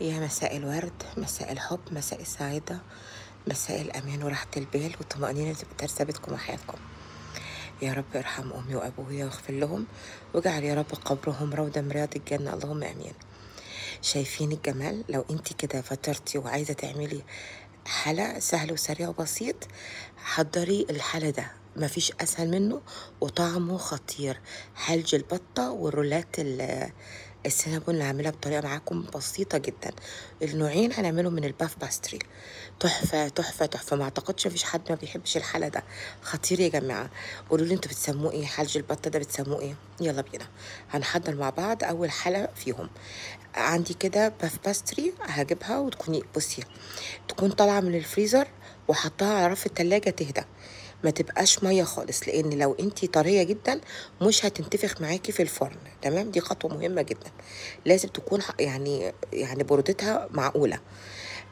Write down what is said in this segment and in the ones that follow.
يا مساء الورد مساء الحب مساء السعادة مساء الأمان وراحة البال والطمأنينة اللي بتدار بيتكم وحياتكم يا رب ارحم أمي وأبويا واغفر لهم واجعل يا رب قبرهم روضة من رياض الجنة اللهم آمين شايفين الجمال لو انت كده فطرتي وعايزة تعملي حلا سهل وسريع وبسيط حضري الحلا ده مفيش أسهل منه وطعمه خطير حلج البطة والرولات السينابون اللي هعملها بطريقه معاكم بسيطه جدا النوعين هنعملهم من الباف باستري تحفه تحفه تحفه ما اعتقدش مفيش حد ما بيحبش الحلا ده خطير يا جماعه قولوا لي انتوا بتسموه ايه حلج البطه ده بتسموه ايه يلا بينا هنحضر مع بعض اول حلى فيهم عندي كده باف باستري هجيبها وتكوني بصي تكون طالعه من الفريزر وحطها على رف التلاجة تهدى ما تبقاش ميه خالص لان لو انت طريه جدا مش هتنتفخ معاكي في الفرن تمام دي خطوه مهمه جدا لازم تكون يعني يعني برودتها معقوله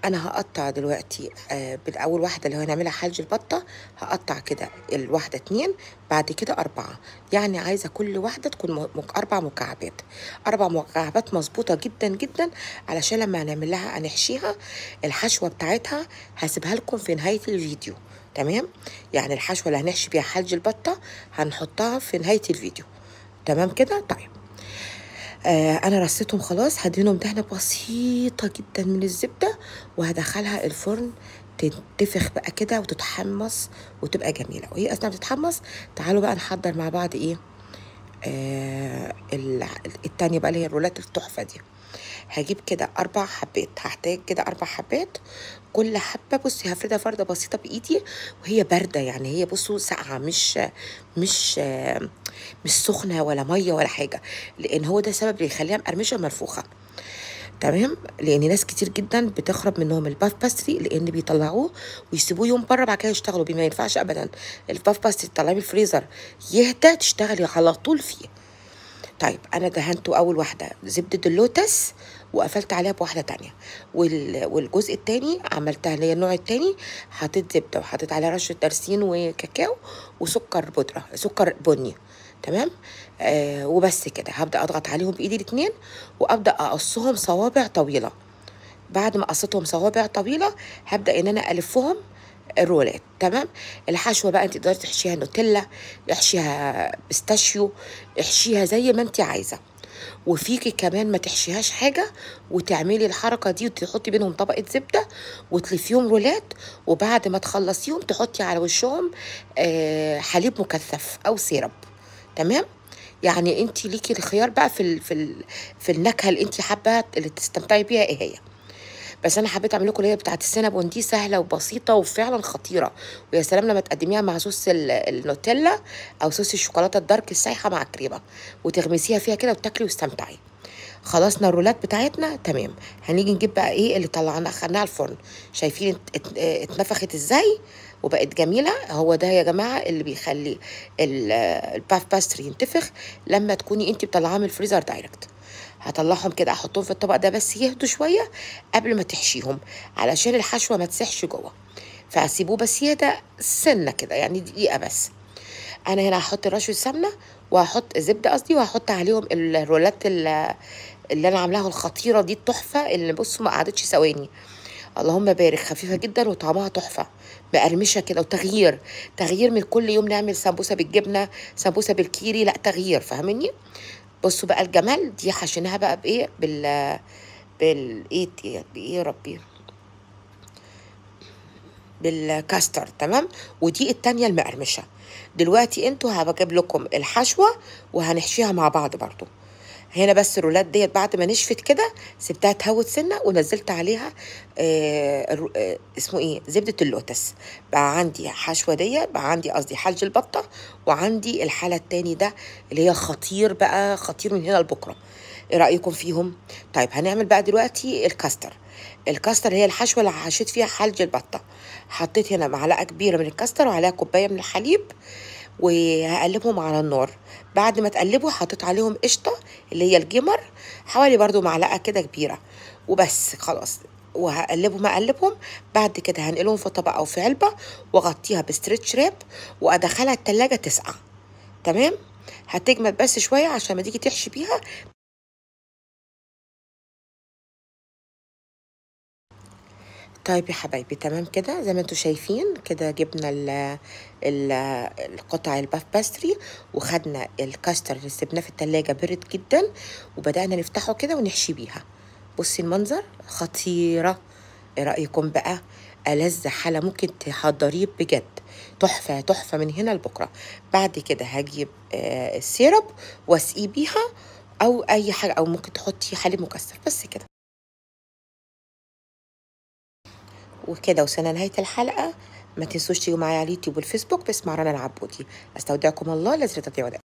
انا هقطع دلوقتي آه بالاول واحده اللي هنعملها حلج البطه هقطع كده الواحده اتنين بعد كده اربعه يعني عايزه كل واحده تكون اربع مكعبات اربع مكعبات مظبوطه جدا جدا علشان لما هنعملها هنحشيها الحشوه بتاعتها هسيبها لكم في نهايه الفيديو تمام يعني الحشوه اللي هنحشي بيها حلج البطه هنحطها في نهايه الفيديو تمام كده طيب آه انا رصيتهم خلاص هدهنهم دهنه بسيطه جدا من الزبده وهدخلها الفرن تنتفخ بقى كده وتتحمص وتبقى جميله وهي اثناء بتتحمص تعالوا بقى نحضر مع بعض ايه آه، التانية بقى اللي هي الرولات التحفة دي هجيب كده أربع حبات هحتاج كده أربع حبات كل حبة بصي هفردها فردة بسيطة بإيدي وهي باردة يعني هي بصوا ساقعة مش مش مش سخنة ولا مية ولا حاجة لأن هو ده سبب اللي يخليها مقرمشة آه تمام لان ناس كتير جدا بتخرب منهم الباف باستري لان بيطلعوه ويسيبوه يوم بره بعد كده يشتغلوا بيه ما ينفعش ابدا الباف باستري تطلعيه من الفريزر يهدى تشتغلي على طول فيه طيب انا دهنته اول واحده زبده اللوتس وقفلت عليها بواحده تانية والجزء التاني عملتها اللي النوع التاني حطيت زبده وحطيت عليها رشه ترسين وكاكاو وسكر بودره سكر بني تمام آه وبس كده هبدا اضغط عليهم بايدي الاثنين وابدا اقصهم صوابع طويله بعد ما قصيتهم صوابع طويله هبدا ان انا الفهم الرولات تمام الحشوه بقى انت تقدري تحشيها نوتيلا احشيها بيستاشيو احشيها زي ما انت عايزه وفيكي كمان ما تحشيهاش حاجه وتعملي الحركه دي وتحطي بينهم طبقه زبده وتلفيهم رولات وبعد ما تخلصيهم تحطي على وشهم آه، حليب مكثف او سيرب تمام يعني انت ليكي الخيار بقى في الـ في الـ في النكهه اللي انت حابه اللي تستمتعي بيها ايه هي بس انا حبيت اعمل لكم اللي هي بتاعه السينابون دي سهله وبسيطه وفعلا خطيره ويا سلام لما تقدميها مع صوص النوتيلا او صوص الشوكولاته الدارك السايحه مع الكريمه وتغمسيها فيها كده وتاكلي واستمتعي خلصنا الرولات بتاعتنا تمام هنيجي نجيب بقى ايه اللي طلعنا اخدناها الفرن شايفين اتنفخت ازاي وبقت جميله هو ده يا جماعه اللي بيخلي الباف باستري ينتفخ لما تكوني انت بتطلعاه من الفريزر دايركت هطلعهم كده احطهم في الطبق ده بس يهدوا شويه قبل ما تحشيهم علشان الحشوه ما تسحش جوه فهسيبوه بس يهدى سنه كده يعني دقيقه بس انا هنا هحط رشه سمنه وهحط زبده قصدي وهحط عليهم الرولات اللي انا عاملاها الخطيره دي التحفه اللي بصوا ما قعدتش ثواني اللهم بارك خفيفه جدا وطعمها تحفه مقرمشه كده وتغيير تغيير من كل يوم نعمل سمبوسه بالجبنه سمبوسه بالكيري لا تغيير فاهمني بصوا بقى الجمال دي حشيناها بقى بايه بال بال ايه بايه ربي بالكاستر تمام ودي التانية المقرمشه دلوقتي انتوا هجيب لكم الحشوه وهنحشيها مع بعض برضو هنا بس الرولات ديت بعد ما نشفت كده سبتها تهوت سنه ونزلت عليها آه، آه، اسمه ايه زبده اللوتس بقى عندي حشوه ديت بقى عندي قصدي حلج البطه وعندي الحاله الثاني ده اللي هي خطير بقى خطير من هنا لبكره ايه رايكم فيهم طيب هنعمل بقى دلوقتي الكاستر الكاستر هي الحشوه اللي حشيت فيها حلج البطه حطيت هنا معلقه كبيره من الكاستر وعليها كوبايه من الحليب وهقلبهم على النار بعد ما تقلبوا حطيت عليهم قشطه اللي هي الجمر حوالي برضو معلقه كده كبيره وبس خلاص وهقلبهم اقلبهم بعد كده هنقلهم في طبق او في علبه واغطيها بستريتش راب وادخلها التلاجة تسقع تمام هتجمد بس شويه عشان ما تيجي تحشي بيها طيب يا حبايبي تمام كده زي ما انتم شايفين كده جبنا ال القطع الباف باستري وخدنا الكاستر اللي سبناه في التلاجة برد جدا وبدأنا نفتحه كده ونحشي بيها بصي المنظر خطيرة ايه رأيكم بقى ألذ حالة ممكن تحضريه بجد تحفة تحفة من هنا لبكرة بعد كده هجيب آه، السيرب واسقيه بيها أو أي حاجة أو ممكن تحطي حليب مكسر بس كده وكده وصلنا نهايه الحلقه ما تنسوش تيجوا معايا على اليوتيوب والفيسبوك باسم رنا العبودي استودعكم الله الذي لا تضيع